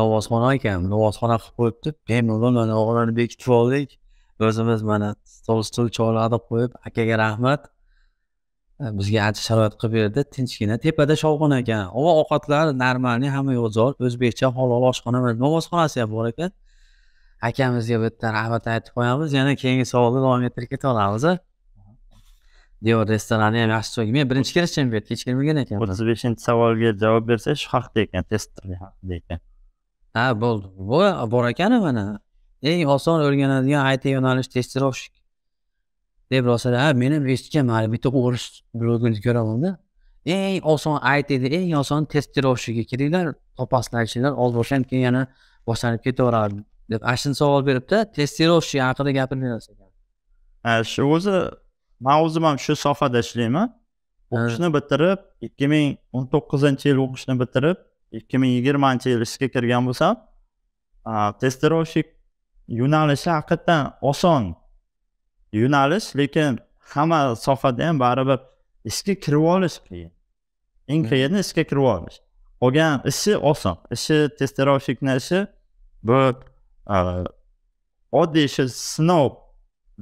B: novozxona ekan novozxona qilib qo'yibdi bilan mana og'irlarni bekitib oldik o'zimiz mana stol stul chorladik qo'yib akaga rahmat e, bizga ancha sharoit qilib berdi tinchgina tepada shovqin ekan ovo ovqatlar нормальный hamma yoq zo'r o'zbekcha halol oshxona novozxonasi ham bor ekan akamizga bu yerda rahmat aytib qo'yamiz yana keyingi savolni davom ettirib ketaveramiz devor restorani ham yaxshi joy men birinchi kirishim bu yerga hech kirmagan ekanman o'ttiz beshinchi savolga javob bersak shu haqida ekan test haqida ekan Ha, bo'ldi. Voy, bor ekanu mana. Eng oson o'rganadigan IT yo'nalish testirovshik Deb rosa ha, meni eshitgan hali bitta o'ris blogini ko'ramanda. Eng oson ITda eng oson testirovщикka kiringlar, topasizlar ishlar, olib boshlam keyin yana boshlanib ketaveradi deb ana shuni savol beribdi. testirovshik haqida gapirilyapti
A: ekan. Ha, shu o'zi man o'zim ham shu sohada ishlayman. O'qishni bitirib, ikki ming o'n to'qqizinchi yil o'qishni bitirib, ikki ming yigirmanchi yil ishga kirgan bo'lsam ah, testirovщик yo'nalishi haqiqatdan oson yo'nalish lekin hamma sohada ham baribir ishga kirib olish qiyin eng hmm. qiyini ishga kirib olish qolgan ishi oson ishi testirovщикni ishi bu ah, oddiy ishi sinov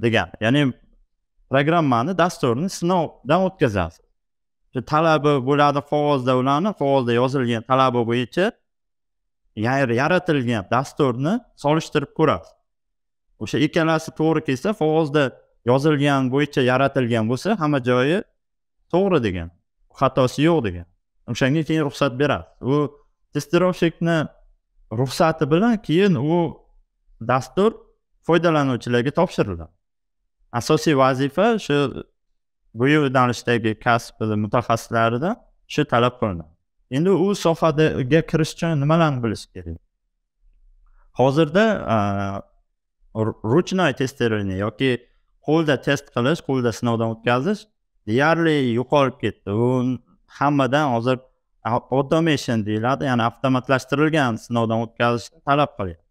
A: degan ya'ni programmani dasturni sinovdan o'tkazasiz talabi bo'ladi qog'ozda ularni qog'ozda yozilgan talabi bo'yicha yaratilgan dasturni solishtirib ko'rasiz o'sha ikkalasi to'g'ri kelsa qog'ozda yozilgan bo'yicha yaratilgan bo'lsa hamma joyi to'g'ri degan xatosi yo'q degan o'shanga keyin ruxsat beradi u testirovshikni ruxsati bilan keyin u dastur foydalanuvchilarga topshiriladi asosiy vazifa shu bu yo'nalishdagi kasb mutaxassislarida shu talab qilinadi endi u sohaga kirish uchun nimalarni bilish kerak hozirda ruchnoy testerni yoki qo'lda test qilish qo'lda sinovdan o'tkazish deyarli yo'qolib ketdi u hammadan hozir automation deyiladi ya'ni avtomatlashtirilgan sinovdan o'tkazishni talab qilyapti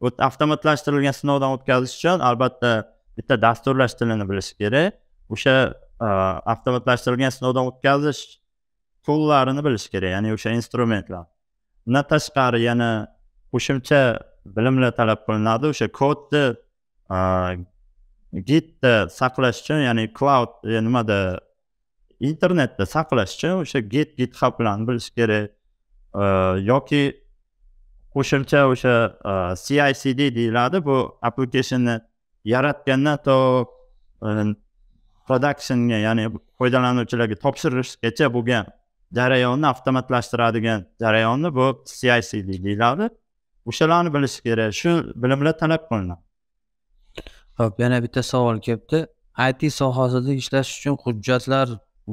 A: bu avtomatlashtirilgan sinovdan o'tkazish uchun albatta bitta dasturlash tilini bilish kerak o'sha avtomatlashtirilgan sinovdan o'tkazish to'llarini bilish kerak ya'ni o'sha instrumentlar undan tashqari yana qo'shimcha bilimlar talab qilinadi o'sha kodni e, gitda saqlash uchun ya'ni cloud e, nimada internetda saqlash uchun o'sha git githublarni bilish kerak yoki qo'shimcha o'sha cicd deyiladi bu applicationni yaratgandan to e, productionga ya'ni foydalanuvchilarga topshirishgacha bo'lgan jarayonni avtomatlashtiradigan jarayonni bu CICD deyiladi o'shalarni bilish kerak shu bilimlar talab qilinadi
B: ho'p yana bitta savol kelibdi it sohasida ishlash uchun hujjatlar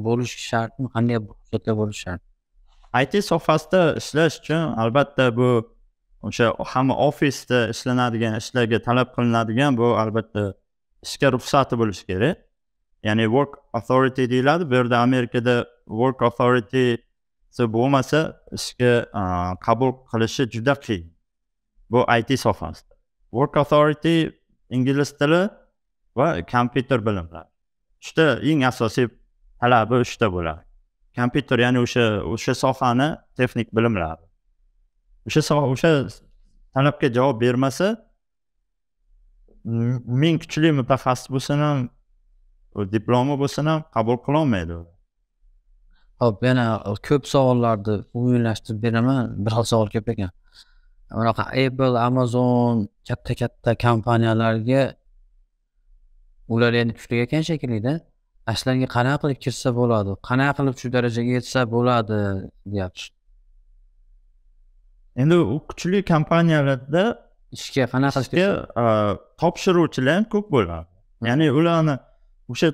B: bo'lishi shartmi
A: qanday hujjatlar bo'lishi shart it sohasida ishlash uchun albatta bu o'sha hamma ofisda ishlanadigan ishlarga talab qilinadigan bu albatta ishga ruxsati bo'lishi kerak ya'ni work authority deyiladi bu yerda amerikada work authority bo'lmasa ishga qabul qilishi juda qiyin bu it sohasida work authority ingliz tili va kompyuter bilimlari uchta eng asosiy talabi uchta bo'ladi kompyuter ya'ni o'sha o'sha sohani texnik bilimlari o'sha o'sha talabga javob bermasa ming kuchli mutaxassis bo'lsin ham diplomi bo'lsin ham qabul qilolmaydi ho'p yana ko'p savollarni umumiylashtirib beraman bir xil savol ko'p ekan
B: bunaqa apple amazon katta katta kompaniyalarga ular endi kuchli ekan shekillida ashlariga qanaqa qilib kirsa bo'ladi qanaqa qilib shu darajaga yetsa bo'ladi deyapti endi u
A: kuchli kompaniyalarda ishga qanaqa ishga topshiruvchilar ham ko'p bo'ladi ya'ni ularni o'sha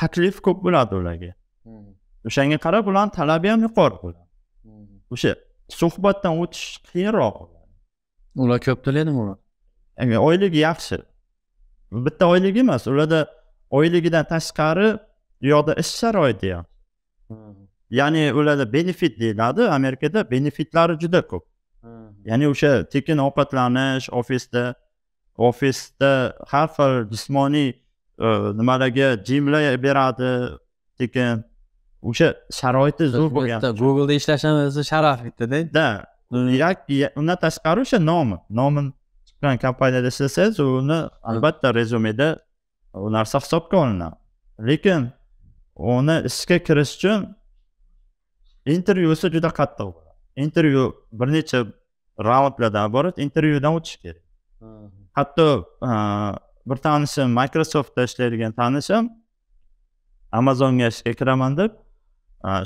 A: taklif ko'p bo'ladi ularga hmm. o'shanga qarab ularni talabi ham yuqori bo'ladi hmm. o'sha suhbatdan o'tish qiyinroq ular ko'p to'laydimi ular oyligi yaxshi bitta oylik emas ularda oyligidan tashqari u yoqda ish sharoiti ham hmm. ya'ni ularda benefit deyiladi amerikada benefitlari juda ko'p ya'ni o'sha tekin ovqatlanish ofisda ofisda har xil jismoniy nimalarga jimlay beradi sekin o'sha sharoiti zo'r bo'lgan googleda ishlashimizni sharaf bittada да undan tashqari o'sha nomi nomi chiqqan kompaniyada ishlasangiz uni albatta rezumeda u narsa hisobga olinadi lekin uni ishga kirish uchun intervyusi juda qattiq intervyu bir necha raundlardan iborat intervyudan o'tish kerak hatto bir tanishim microsoftda ishlaydigan tanishim amazonga ishga kiraman deb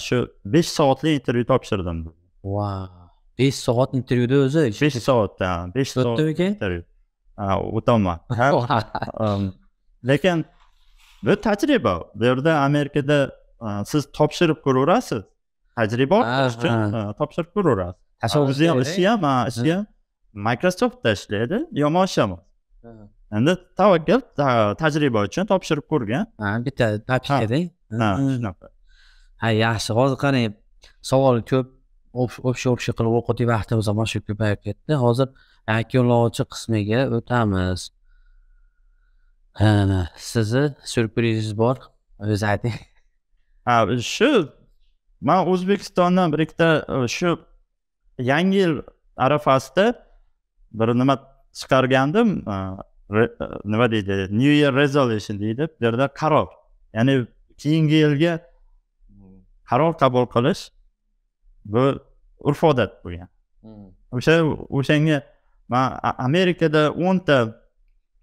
A: shu besh soatlik intervyu topshirdim va besh soat intervyuda o'zi besh soat besh soat intervyu o'taman um, lekin bu tajriba bu yerda amerikada siz topshirib ko'raverasiz tajriba ortirish uchun topshirib ko'raverasiz tashabbus ham ishi ham ishi ham microsoftda ishlaydi yomon ish emas endi tavakkal tajriba uchun topshirib ko'rgan ha bitta papirkada ha shunaqa ha
B: yaxshi hozir qarang savol ko'p общий общий qilib o'qitib vaqtimiz ham shu ko'payib ketdi hozir yakunlovchi qismiga o'tamiz
A: sizni syurprizingiz bor o'zingiz ayting ha shu man o'zbekistondan bir ikkita e, shu yangi yil arafasida bir nima chiqargandim e, E, nima deydi new year resolution deydi bu yerda qaror ya'ni keyingi yilga qaror qabul qilish bu urf odat bo'lgan hmm. o'sha o'shanga man amerikada o'nta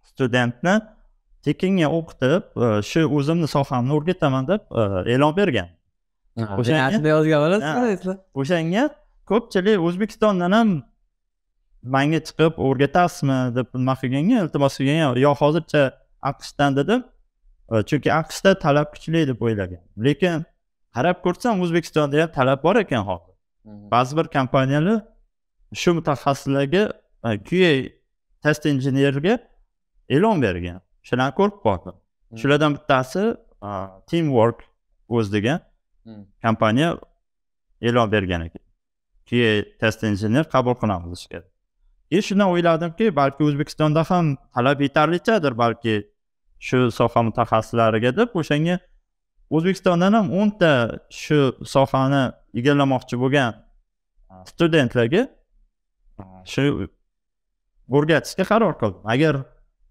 A: studentni tekinga o'qitib e, shu o'zimni sohamni o'rgataman deb e, e'lon bergan o'shanga yozgan bo'lasizlar o'shanga ko'pchilik o'zbekistondan ham manga chiqib o'rgatasizmi deb nima qilganga iltimos qilganga yo hozircha aqshdan dedim e, chunki aqshda talab kuchli deb o'ylagan lekin qarab ko'rsam o'zbekistonda ham talab bor ekan hozir mhm. ba'zi bir kompaniyalar shu mutaxassislarga e, qa test injenerga e'lon bergan shularni ko'rib qoldim mhm. shulardan bittasi e, teamwork o'z degan mhm. kompaniya e'lon bergan ekan qa test injener qabul qilamiz ishga и shundan o'yladimki balki o'zbekistonda ham talab yetarlichadir balki shu soha mutaxassislariga deb o'shanga o'zbekistondan ham o'nta shu sohani egallamoqchi bo'lgan e, studentlarga e, shu o'rgatishga qaror qildim agar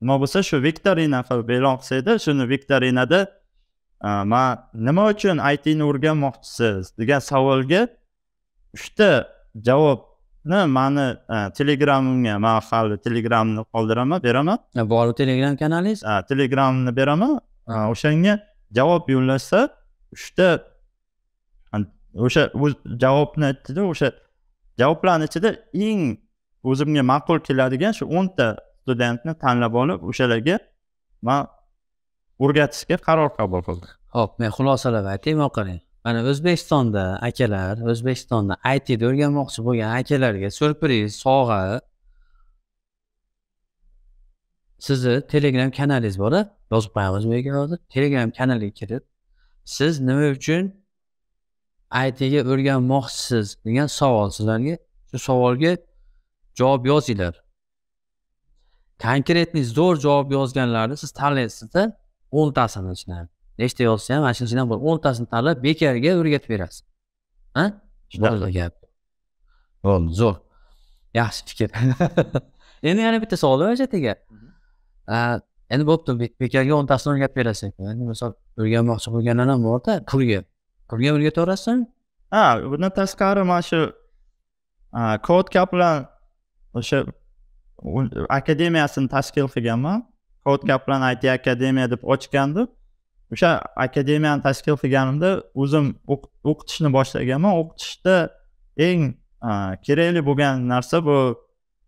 A: nima bo'lsa shu viktorina qilib e'lon qilsa edi shuni viktorinada e, man nima uchun itni o'rganmoqchisiz degan savolga uchta javob mani e, telegramimga man hali telegramni qoldiraman beraman e, bor telegram kanalingiz ha e, telegramni beraman o'shanga javob yo'llashsa uchta o'sha javobni aytdida o'sha javoblarni ichida eng o'zimga ma'qul keladigan shu o'nta studentni tanlab olib o'shalarga man o'rgatishga qaror qabul qildim ho'p men xulosalab aytaymi qarang mana
B: o'zbekistonda akalar o'zbekistonda itda o'rganmoqchi bo'lgan akalarga syurpriz sovg'a sizni telegram kanalingiz bora yozib qo'yamiz bu yerga hozir telegram kanaliga kirib siz nima uchun itga o'rganmoqchisiz degan savol sizlarga shu savolga javob yozinglar конкретный zo'r javob yozganlarni siz tanlaysizda o'ntasini ichidan nechta yozsa ham mana shunisidan bo'ladi o'ntasini tanlab bekorga o'rgatib berasiz a shunaqa gap bo'ldi zo'r yaxshi fikr endi yana bitta savol rajat aka mhm. endi bo'pti bekorga o'ntasini o'rgatib berasiz misol o'rganmoqchi bo'lganlar ham borda pulga pulga
A: o'rgataverasizmi ha bundan tashqari mana shu kod bilan o'sha akademiyasini tashkil qilganman kod bilan it akademiya deb ochgandim o'sha akademiyani tashkil qilganimda o'zim o'qitishni boshlaganman o'qitishda eng kerakli bo'lgan narsa bu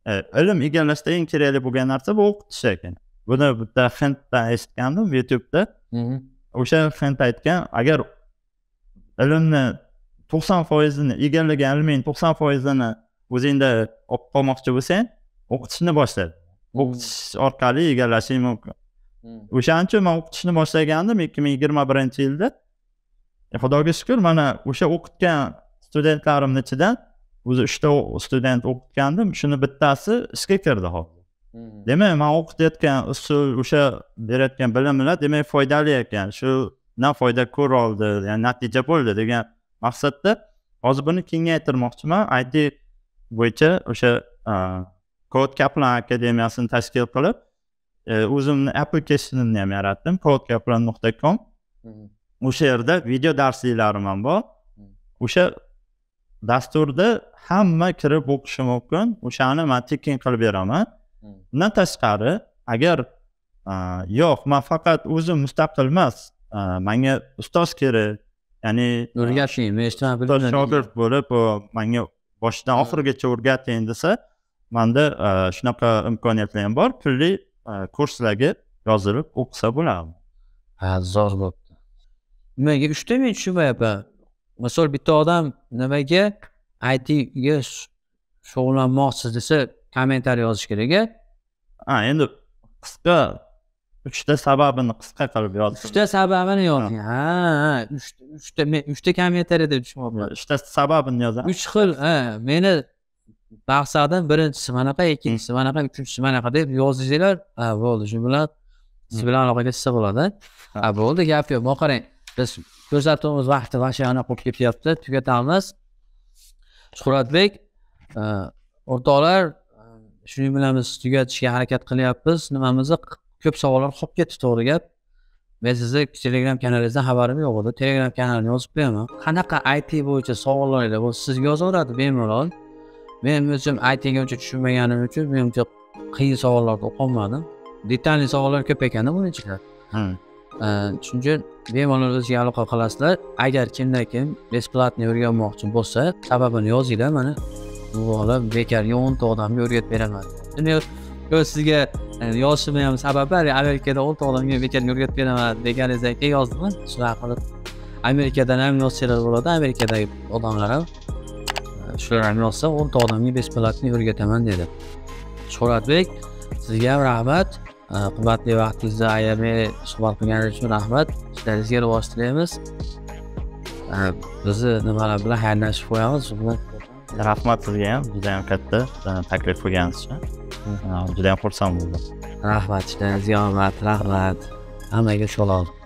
A: e, ilm egallashda eng kerakli bo'lgan narsa bu o'qitish ekan buni bitta hinddan eshitgandim youtubeda mm-hmm. o'sha hind aytgan agar ilmni to'qson foizini egallagan ilmingni to'qson foizini o'zingda olib qolmoqchi bo'lsang o'qitishni boshla mm-hmm. o'qitish orqali egallashing mumkin uchun man o'qitishni boshlagandim ikki ming yigirma birinchi yilda e, xudoga shukur mana o'sha o'qitgan studentlarimni ichidan o'zi uchta student o'qitgandim shuni bittasi ishga kirdi hozir mhmm. demak man o'qitayotgan usul o'sha berayotgan bilimlar demak foydali ekan shundan foyda ko'ra oldi ya'ni natija bo'ldi degan maqsadda hozir buni kengaytirmoqchiman it bo'yicha o'sha kod kaplan akademiyasini tashkil qilib o'zimni applicationimni ham yaratdim codekaplan nuqta com o'sha yerda video darsliklarim ham bor o'sha dasturda hamma kirib o'qishi mumkin o'shani man tekin qilib beraman bundan tashqari agar yo'q man faqat o'zim mustaqil emas manga ustoz kerak ya'ni o'rgating men ustoz shogird bo'lib manga boshidan oxirigacha o'rgating desa manda shunaqa imkoniyatlar ham bor pulli E, kurslarga yozilib o'qisa bo'ladimi ha zo'r bo'pti nimaga uchta men tushunmayapman
B: misol bitta odam nimaga itga shug'ullanmoqchisiz desa kommentariy yozish kerak a endi qisqa uchta sababini qisqa qilib yoz uchta sababini yozing ha uchta men uchta deb tushunyapman uchta sababini yozaman uch xil ha meni maqsadim birinchisi manaqa ikkinchisi manaqa uchinchisi manaqa deb yozsanglar ha bo'ldi shu bilan siz bilan aloqaga chiqsa bo'ladi ha bo'ldi gap yo'q bu qarang biz ko'rsatuvimiz vaqti vashe anaqa bo'lib ketyapti tugatamiz shuhratbek e, o'rtoqlar shuning bilan biz tugatishga harakat qilyapmiz nimamizni ko'p savollar qolib ketdi to'g'ri gap men sizni telegram kanalingizdan xabarim yo'q edi telegram kanalini yozib qo'yaman qanaqa it bo'yicha savollaringlar bo'lsa sizga yozaveradi bemalol men o'zim aytga tushunmaganim uchun men qiyin savollarni qolmadim detalli savollar ko'p ekanda buni ichida shuning uchun bemalol o'ziga aloqa qilasizlar agar kimda kim бесплатный o'rganmoqchi bo'lsa sababini yozinglar mana bu bola bekorga o'nta odamga o'rgatib beraman sizga e, yozishimni ham sababi amerikada o'nta odamga bekorga o'rgatib beraman deganingizdan keyin yozdim shunaqa qilib amerikadan ham yozsanglar bo'ladi amerikadagi odamlar ham shularni yozsa o'nta odamga бесплатно o'rgataman dedi shuhratbek sizga ham rahmat qimmatli vaqtingizni ayamay suhbat qilganingiz uchun rahmat ishlaringizga rivoj tilaymiz bizni nimalar bilan xayrlashib qo'yamiz rahmat sizga ham juda yam katta taklif qilganingiz uchun juda yam xursand bo'ldim rahmat ishlaringizga omad rahmat hammaga salom